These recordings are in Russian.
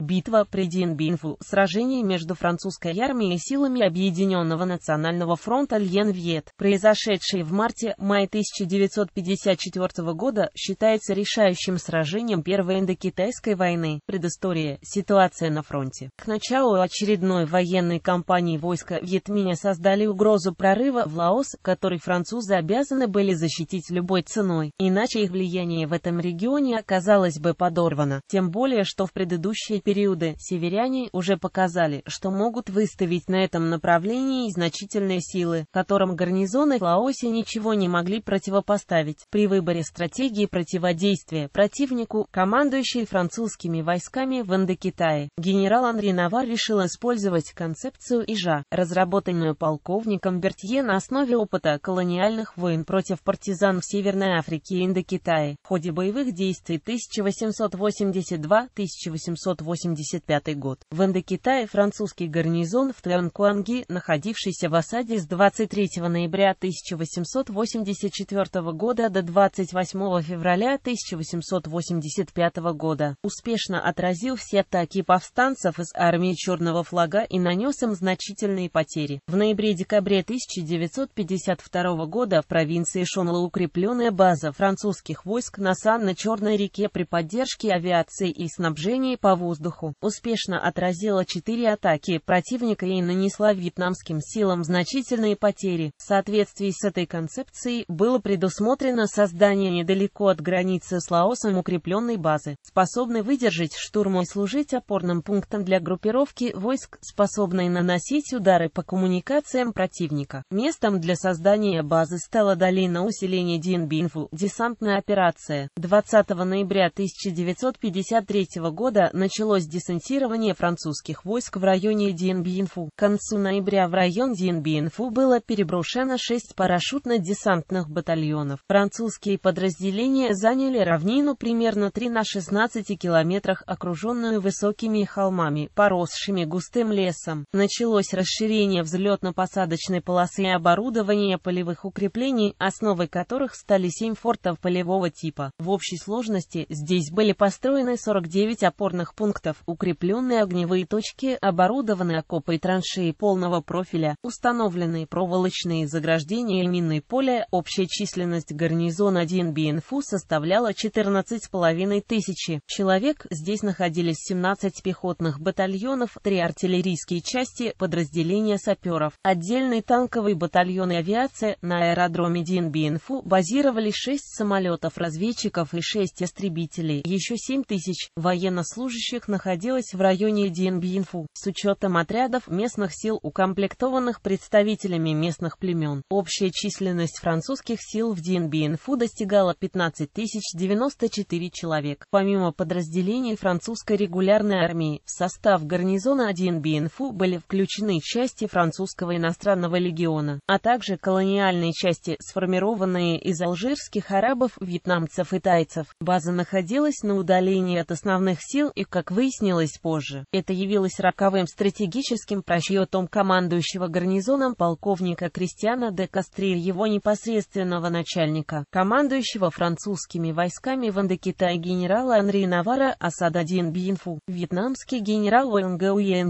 Битва при Динбинфу – сражение между французской армией и силами Объединенного национального фронта Льен-Вьет, произошедшее в марте-мае 1954 года, считается решающим сражением Первой индокитайской войны. Предыстория – ситуация на фронте. К началу очередной военной кампании войска Вьетминя создали угрозу прорыва в Лаос, который французы обязаны были защитить любой ценой, иначе их влияние в этом регионе оказалось бы подорвано. Тем более, что в предыдущие периоды северяне уже показали, что могут выставить на этом направлении значительные силы, которым гарнизоны в ничего не могли противопоставить. При выборе стратегии противодействия противнику, командующий французскими войсками в Индокитае, генерал Анри Навар решил использовать концепцию «Ижа», разработанную полковником Бертье на основе опыта колониальных войн против партизан в Северной Африке и Индокитае. В ходе боевых действий 1882 1888 1985 год. В Индокитае французский гарнизон в Тянкуанги, находившийся в осаде с 23 ноября 1884 года до 28 февраля 1885 года, успешно отразил все атаки повстанцев из армии Черного флага и нанес им значительные потери. В ноябре-декабре 1952 года в провинции Шонла укрепленная база французских войск на Сан Черной реке при поддержке авиации и снабжении по воздуху воздуху, успешно отразила четыре атаки противника и нанесла вьетнамским силам значительные потери. В соответствии с этой концепцией было предусмотрено создание недалеко от границы с Лаосом укрепленной базы, способной выдержать штурм и служить опорным пунктом для группировки войск, способной наносить удары по коммуникациям противника. Местом для создания базы стала долина усиления Динбинфу, десантная операция. 20 ноября 1953 года началось началось десантирование французских войск в районе Диенбиенфу. К концу ноября в район Диенбиенфу было переброшено 6 парашютно-десантных батальонов. Французские подразделения заняли равнину примерно 3 на 16 километрах, окруженную высокими холмами, поросшими густым лесом. Началось расширение взлетно-посадочной полосы и оборудование полевых укреплений, основой которых стали 7 фортов полевого типа. В общей сложности здесь были построены 49 опорных пунктов датчиков, укрепленные огневые точки, оборудованы окопы и траншеи полного профиля, установлены проволочные заграждения и минные поля. Общая численность гарнизона 1 БНФУ составляла 14,5 тысячи человек. Здесь находились 17 пехотных батальонов, 3 артиллерийские части, подразделения саперов, отдельные танковые батальоны и авиация. На аэродроме Дин базировались базировали 6 самолетов-разведчиков и 6 истребителей, еще 7 тысяч военнослужащих на находилась в районе Динбьинфу с учетом отрядов местных сил, укомплектованных представителями местных племен. Общая численность французских сил в Динбьинфу достигала 15 094 человек. Помимо подразделений французской регулярной армии, в состав гарнизона Динбьинфу были включены части французского иностранного легиона, а также колониальные части, сформированные из алжирских арабов, вьетнамцев и тайцев. База находилась на удалении от основных сил и, как выяснилось, выяснилось позже, это явилось роковым стратегическим просчетом командующего гарнизоном полковника Кристиана де Кастриль, его непосредственного начальника, командующего французскими войсками в Индокитае генерала Анри Навара Асад-1 Бьинфу. Вьетнамский генерал Уэнг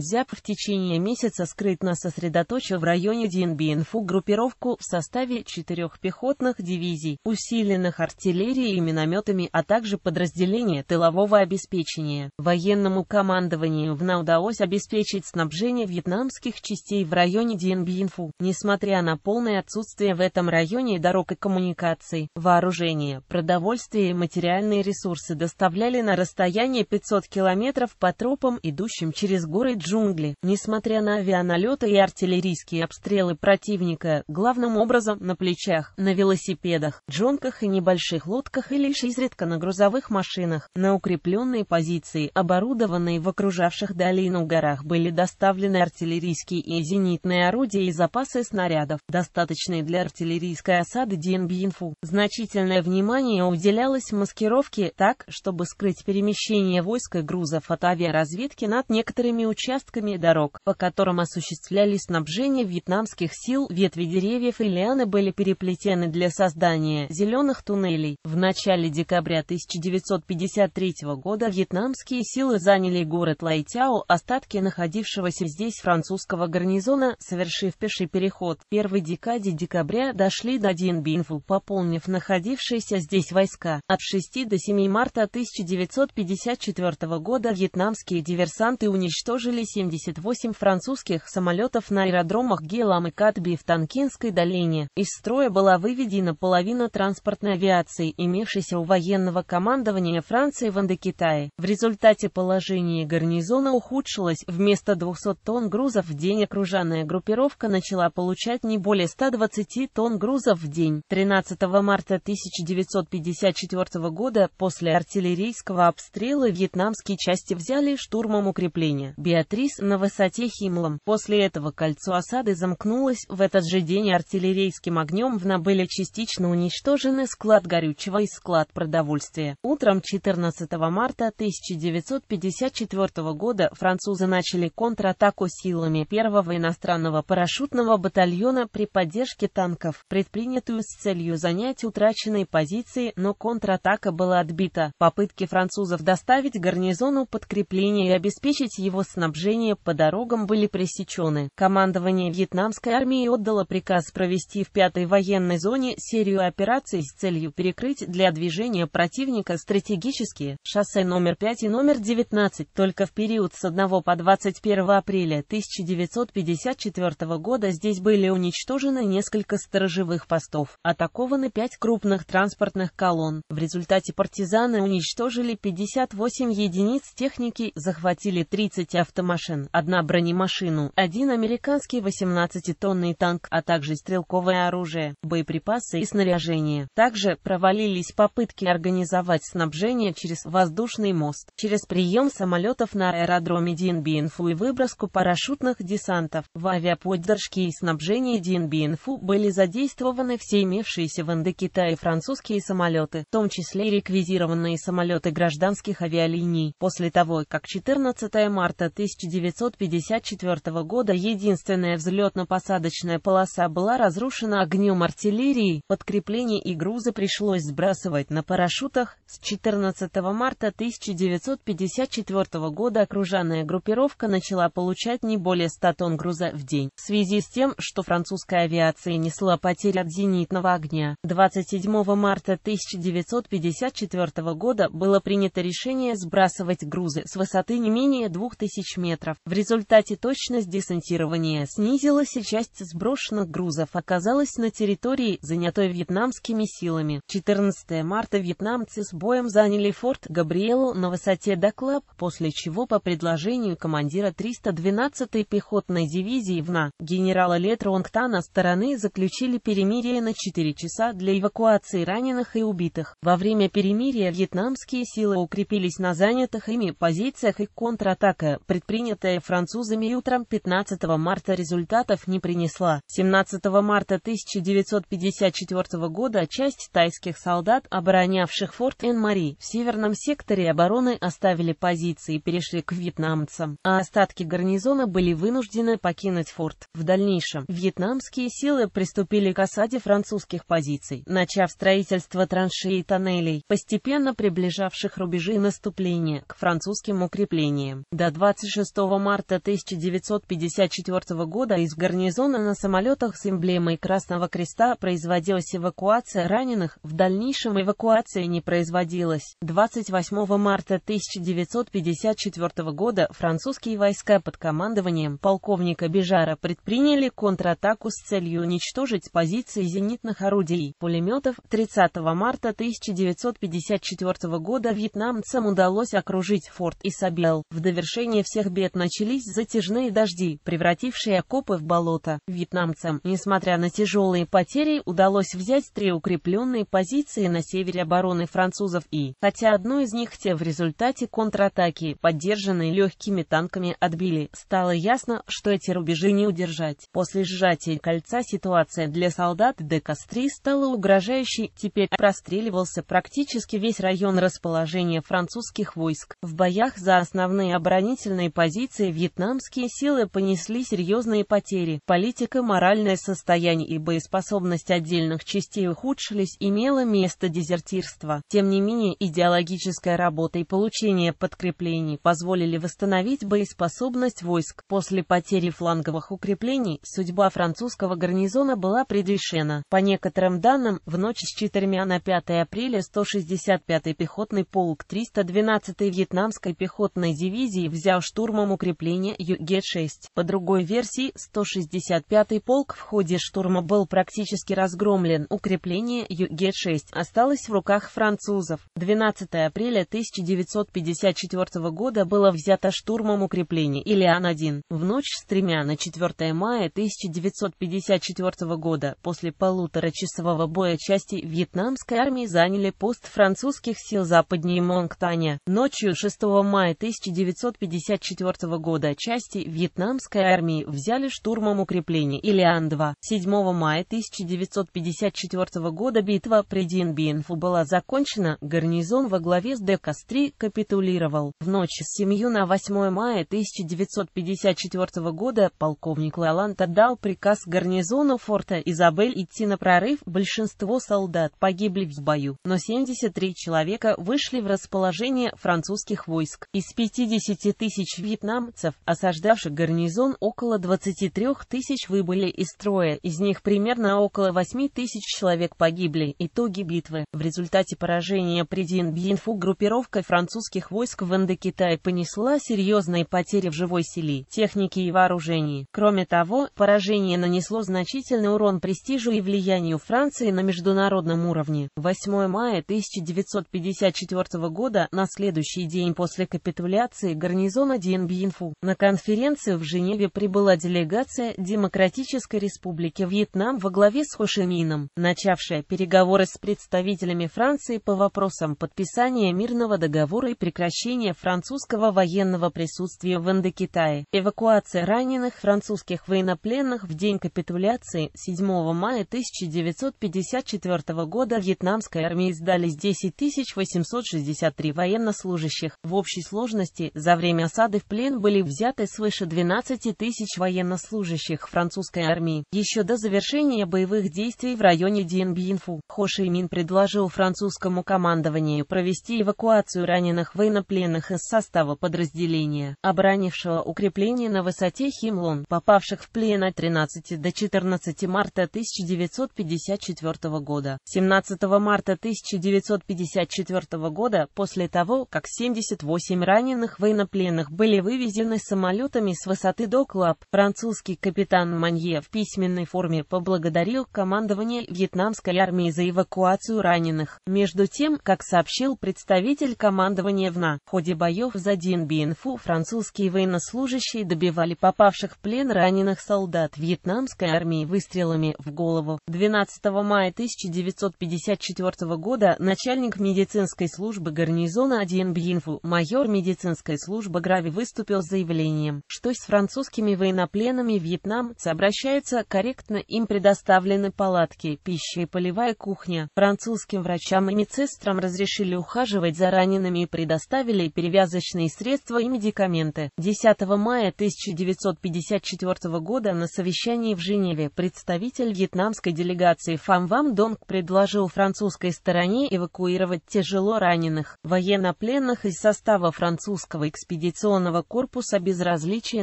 Зяп в течение месяца скрытно сосредоточил в районе Дин Бьинфу группировку в составе четырех пехотных дивизий, усиленных артиллерией и минометами, а также подразделения тылового обеспечения, военных военному командованию ВНА удалось обеспечить снабжение вьетнамских частей в районе Денбьинфу, несмотря на полное отсутствие в этом районе дорог и коммуникаций. Вооружение, продовольствие и материальные ресурсы доставляли на расстояние 500 километров по тропам, идущим через горы джунгли. Несмотря на авианалеты и артиллерийские обстрелы противника, главным образом на плечах, на велосипедах, джонках и небольших лодках и лишь изредка на грузовых машинах, на укрепленные позиции оборудования оборудованные в окружавших долину горах были доставлены артиллерийские и зенитные орудия и запасы снарядов, достаточные для артиллерийской осады Денбьинфу. Значительное внимание уделялось маскировке так, чтобы скрыть перемещение войск и грузов от авиаразведки над некоторыми участками дорог, по которым осуществляли снабжение вьетнамских сил, ветви деревьев и лианы были переплетены для создания зеленых туннелей. В начале декабря 1953 года вьетнамские силы заняли город Лайтяо, остатки находившегося здесь французского гарнизона, совершив пеший переход. В первой декаде декабря дошли до Динбинфу, пополнив находившиеся здесь войска. От 6 до 7 марта 1954 года вьетнамские диверсанты уничтожили 78 французских самолетов на аэродромах Гелам и Катби в Танкинской долине. Из строя была выведена половина транспортной авиации, имевшейся у военного командования Франции в Индокитае. В результате половины положение гарнизона ухудшилось, вместо 200 тонн грузов в день окруженная группировка начала получать не более 120 тонн грузов в день. 13 марта 1954 года после артиллерийского обстрела вьетнамские части взяли штурмом укрепления «Беатрис» на высоте Химлом. После этого кольцо осады замкнулось, в этот же день артиллерийским огнем в Набеле частично уничтожены склад горючего и склад продовольствия. Утром 14 марта 1954 1954 года французы начали контратаку силами первого иностранного парашютного батальона при поддержке танков, предпринятую с целью занять утраченные позиции, но контратака была отбита. Попытки французов доставить гарнизону подкрепление и обеспечить его снабжение по дорогам были пресечены. Командование вьетнамской армии отдало приказ провести в пятой военной зоне серию операций с целью перекрыть для движения противника стратегические шоссе номер 5 и номер 19. 15 только в период с 1 по 21 апреля 1954 года здесь были уничтожены несколько сторожевых постов, атакованы пять крупных транспортных колонн. В результате партизаны уничтожили 58 единиц техники, захватили 30 автомашин, одна бронемашину, один американский 18-тонный танк, а также стрелковое оружие, боеприпасы и снаряжение. Также провалились попытки организовать снабжение через воздушный мост, через прием подъем самолетов на аэродроме Динбиинфу и выброску парашютных десантов. В авиаподдержке и снабжении Динбиинфу были задействованы все имевшиеся в Индокитае французские самолеты, в том числе реквизированные самолеты гражданских авиалиний. После того, как 14 марта 1954 года единственная взлетно-посадочная полоса была разрушена огнем артиллерии, подкрепление и грузы пришлось сбрасывать на парашютах. С 14 марта 1954 1944 года окруженная группировка начала получать не более 100 тонн груза в день. В связи с тем, что французская авиация несла потери от зенитного огня, 27 марта 1954 года было принято решение сбрасывать грузы с высоты не менее 2000 метров. В результате точность десантирования снизилась и часть сброшенных грузов оказалась на территории, занятой вьетнамскими силами. 14 марта вьетнамцы с боем заняли форт Габриэлу на высоте доклада Калаб, после чего по предложению командира 312-й пехотной дивизии ВНА генерала Летронгтана стороны заключили перемирие на 4 часа для эвакуации раненых и убитых. Во время перемирия вьетнамские силы укрепились на занятых ими позициях и контратака, предпринятая французами утром 15 марта результатов не принесла. 17 марта 1954 года часть тайских солдат, оборонявших форт Эн-Мари в северном секторе обороны, оставили позиции перешли к вьетнамцам, а остатки гарнизона были вынуждены покинуть форт. В дальнейшем вьетнамские силы приступили к осаде французских позиций, начав строительство траншей и тоннелей, постепенно приближавших рубежи наступления к французским укреплениям. До 26 марта 1954 года из гарнизона на самолетах с эмблемой Красного Креста производилась эвакуация раненых, в дальнейшем эвакуация не производилась. 28 марта 1954 1954 года французские войска под командованием полковника Бежара предприняли контратаку с целью уничтожить позиции зенитных орудий, пулеметов. 30 марта 1954 года вьетнамцам удалось окружить форт Исабел. В довершение всех бед начались затяжные дожди, превратившие окопы в болото. Вьетнамцам, несмотря на тяжелые потери, удалось взять три укрепленные позиции на севере обороны французов и, хотя одну из них те в результате контратаки контратаки, поддержанные легкими танками, отбили. Стало ясно, что эти рубежи не удержать. После сжатия кольца ситуация для солдат ДКС-3 стала угрожающей. Теперь простреливался практически весь район расположения французских войск. В боях за основные оборонительные позиции вьетнамские силы понесли серьезные потери. Политика, моральное состояние и боеспособность отдельных частей ухудшились, имело место дезертирства. Тем не менее, идеологическая работа и получение под подкреплений позволили восстановить боеспособность войск. После потери фланговых укреплений судьба французского гарнизона была предрешена. По некоторым данным, в ночь с 4 на 5 апреля 165-й пехотный полк 312-й вьетнамской пехотной дивизии взял штурмом укрепление ЮГ-6. По другой версии, 165-й полк в ходе штурма был практически разгромлен. Укрепление ЮГ-6 осталось в руках французов. 12 апреля 1954 1944 года было взято штурмом укрепление Илиан-1. В ночь с тремя на 4 мая 1954 года после полуторачасового боя части вьетнамской армии заняли пост французских сил западнее Монктаня. Ночью 6 мая 1954 года части вьетнамской армии взяли штурмом укрепление Илиан-2. 7 мая 1954 года битва при Динбинфу была закончена, гарнизон во главе с Декастри капитулировал планировал. В ночь с семью на 8 мая 1954 года полковник Лаланд отдал приказ гарнизону форта Изабель идти на прорыв. Большинство солдат погибли в бою, но 73 человека вышли в расположение французских войск. Из 50 тысяч вьетнамцев, осаждавших гарнизон, около 23 тысяч выбыли из строя, из них примерно около 8 тысяч человек погибли. Итоги битвы. В результате поражения при Динбьинфу группировка французских войск в Индокитай понесла серьезные потери в живой силе, технике и вооружении. Кроме того, поражение нанесло значительный урон престижу и влиянию Франции на международном уровне. 8 мая 1954 года, на следующий день после капитуляции гарнизона Дин Бьинфу, на конференцию в Женеве прибыла делегация Демократической Республики Вьетнам во главе с Хошимином, начавшая переговоры с представителями Франции по вопросам подписания мирного договора и прекращения увеличение французского военного присутствия в Индокитае. Эвакуация раненых французских военнопленных в день капитуляции 7 мая 1954 года вьетнамской армии сдались 10 863 военнослужащих. В общей сложности за время осады в плен были взяты свыше 12 тысяч военнослужащих французской армии. Еще до завершения боевых действий в районе Диенбьинфу, Хо Ши Мин предложил французскому командованию провести эвакуацию раненых военнопленных пленных из состава подразделения, оборонившего укрепление на высоте Химлон, попавших в плен от 13 до 14 марта 1954 года. 17 марта 1954 года, после того, как 78 раненых военнопленных были вывезены самолетами с высоты Доклаб, французский капитан Манье в письменной форме поблагодарил командование вьетнамской армии за эвакуацию раненых. Между тем, как сообщил представитель командования ВНА, в ходе боев за Динбинфу французские военнослужащие добивали попавших в плен раненых солдат вьетнамской армии выстрелами в голову. 12 мая 1954 года начальник медицинской службы гарнизона Динбинфу, майор медицинской службы Грави выступил с заявлением, что с французскими военнопленными вьетнам обращаются корректно, им предоставлены палатки, пища и полевая кухня. Французским врачам и медсестрам разрешили ухаживать за ранеными и предоставили изготовили перевязочные средства и медикаменты. 10 мая 1954 года на совещании в Женеве представитель вьетнамской делегации Фам Вам Донг предложил французской стороне эвакуировать тяжело раненых, военнопленных из состава французского экспедиционного корпуса без различия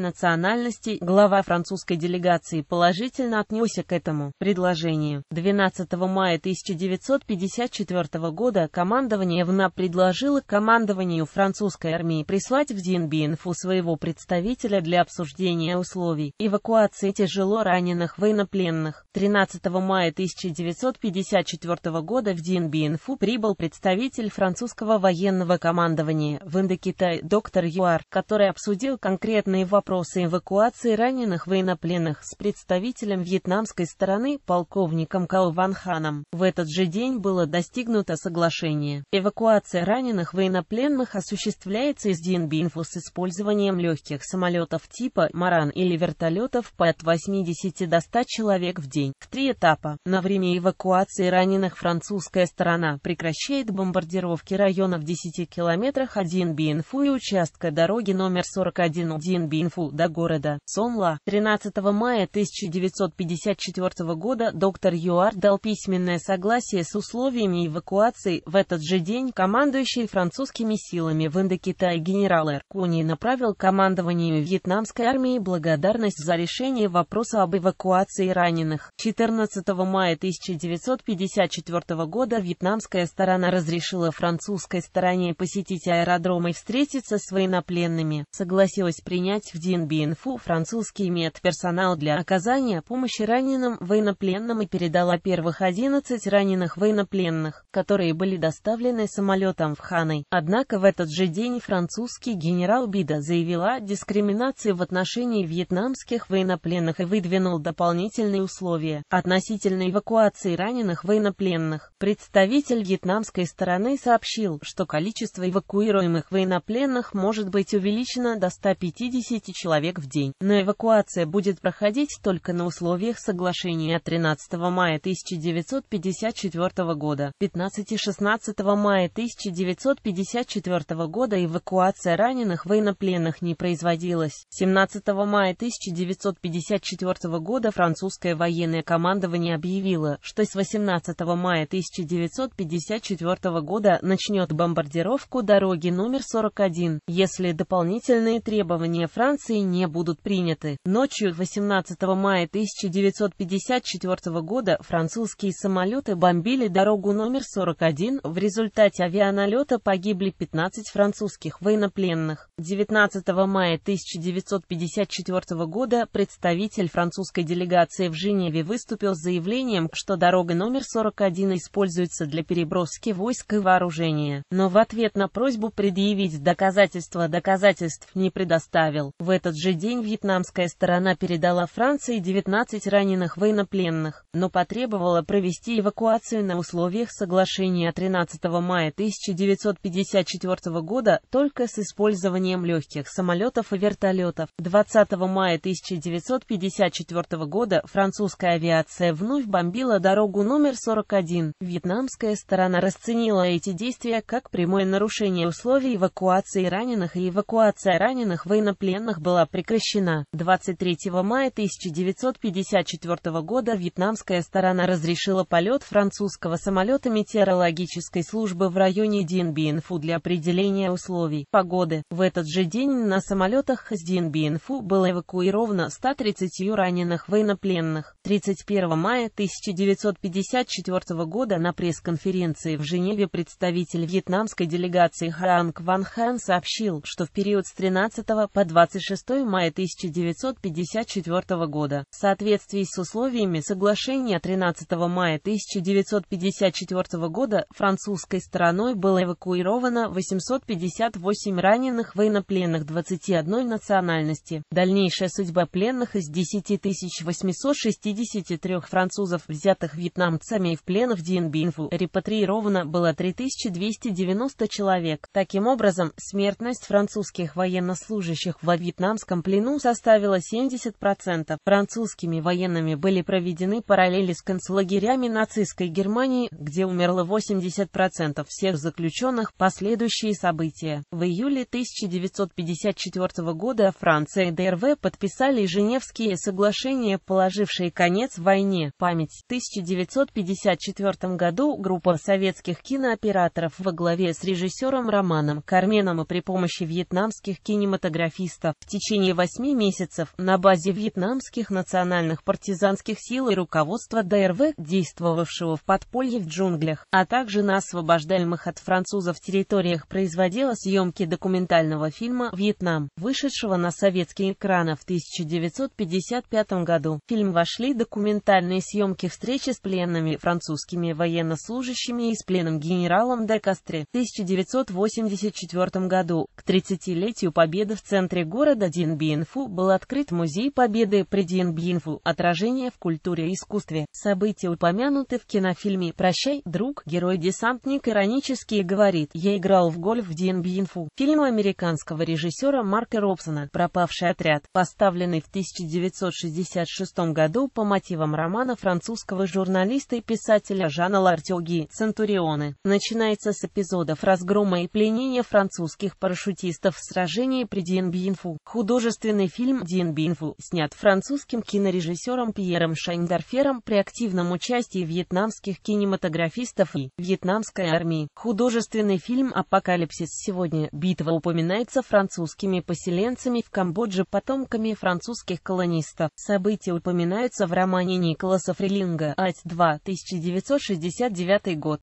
национальности. Глава французской делегации положительно отнесся к этому предложению. 12 мая 1954 года командование ВНА предложило командованию французской армии прислать в Динбинфу своего представителя для обсуждения условий эвакуации тяжело раненых военнопленных. 13 мая 1954 года в Динбинфу прибыл представитель французского военного командования в Индокитай доктор Юар, который обсудил конкретные вопросы эвакуации раненых военнопленных с представителем вьетнамской стороны полковником Као Ван Ханом. В этот же день было достигнуто соглашение. Эвакуация раненых военнопленных осуществлена осуществляется из Динбинфу с использованием легких самолетов типа «Маран» или вертолетов по от 80 до 100 человек в день. В три этапа. На время эвакуации раненых французская сторона прекращает бомбардировки района в 10 километрах от Динбинфу и участка дороги номер 41 Динбинфу до города Сонла. 13 мая 1954 года доктор ЮАР дал письменное согласие с условиями эвакуации в этот же день командующий французскими силами силами в Индокитае генерал Эр направил командованию вьетнамской армии благодарность за решение вопроса об эвакуации раненых. 14 мая 1954 года вьетнамская сторона разрешила французской стороне посетить аэродром и встретиться с военнопленными, согласилась принять в Динбинфу французский медперсонал для оказания помощи раненым военнопленным и передала первых 11 раненых военнопленных, которые были доставлены самолетом в Ханой. Однако в этот этот же день французский генерал Бида заявил о дискриминации в отношении вьетнамских военнопленных и выдвинул дополнительные условия относительно эвакуации раненых военнопленных. Представитель вьетнамской стороны сообщил, что количество эвакуируемых военнопленных может быть увеличено до 150 человек в день, но эвакуация будет проходить только на условиях соглашения 13 мая 1954 года, 15 и 16 мая 1954 года эвакуация раненых военнопленных не производилась. 17 мая 1954 года французское военное командование объявило, что с 18 мая 1954 года начнет бомбардировку дороги номер 41, если дополнительные требования Франции не будут приняты. Ночью 18 мая 1954 года французские самолеты бомбили дорогу номер 41, в результате авианалета погибли 15 17 французских военнопленных. 19 мая 1954 года представитель французской делегации в Женеве выступил с заявлением, что дорога номер 41 используется для переброски войск и вооружения, но в ответ на просьбу предъявить доказательства доказательств не предоставил. В этот же день вьетнамская сторона передала Франции 19 раненых военнопленных, но потребовала провести эвакуацию на условиях соглашения 13 мая 1954 года только с использованием легких самолетов и вертолетов. 20 мая 1954 года французская авиация вновь бомбила дорогу номер 41. Вьетнамская сторона расценила эти действия как прямое нарушение условий эвакуации раненых и эвакуация раненых военнопленных была прекращена. 23 мая 1954 года вьетнамская сторона разрешила полет французского самолета метеорологической службы в районе Динбинфу для определения определения условий погоды. В этот же день на самолетах с Динбинфу было эвакуировано 130 раненых военнопленных. 31 мая 1954 года на пресс-конференции в Женеве представитель вьетнамской делегации Хаанг Ван Хэн сообщил, что в период с 13 по 26 мая 1954 года, в соответствии с условиями соглашения 13 мая 1954 года, французской стороной было эвакуировано 800 658 раненых военнопленных 21 национальности. Дальнейшая судьба пленных из 10 863 французов, взятых вьетнамцами в плен в Динбинфу, репатриировано было 3290 человек. Таким образом, смертность французских военнослужащих во вьетнамском плену составила 70%. Французскими военными были проведены параллели с концлагерями нацистской Германии, где умерло 80% всех заключенных. Последующие события. В июле 1954 года Франция и ДРВ подписали Женевские соглашения, положившие конец войне. Память. В 1954 году группа советских кинооператоров во главе с режиссером Романом Карменом и при помощи вьетнамских кинематографистов в течение восьми месяцев на базе вьетнамских национальных партизанских сил и руководства ДРВ, действовавшего в подполье в джунглях, а также на освобождаемых от французов территориях производства, производила съемки документального фильма «Вьетнам», вышедшего на советские экраны в 1955 году. В фильм вошли документальные съемки встречи с пленными французскими военнослужащими и с пленным генералом де Кастре в 1984 году. К 30-летию победы в центре города Динбинфу был открыт Музей Победы при Динбинфу «Отражение в культуре и искусстве». События упомянуты в кинофильме «Прощай, друг», герой-десантник иронически говорит «Я играл в гольф роль в Динбьинфу, фильме американского режиссера Марка Робсона «Пропавший отряд», поставленный в 1966 году по мотивам романа французского журналиста и писателя Жана Лартёги «Центурионы». Начинается с эпизодов разгрома и пленения французских парашютистов в сражении при Динбьинфу. Художественный фильм «Динбьинфу» снят французским кинорежиссером Пьером Шайндорфером при активном участии вьетнамских кинематографистов и вьетнамской армии. Художественный фильм «Апокалипсис» апокалипсис. Сегодня битва упоминается французскими поселенцами в Камбодже, потомками французских колонистов. События упоминаются в романе Николаса Фрилинга «Ать-2», 1969 год.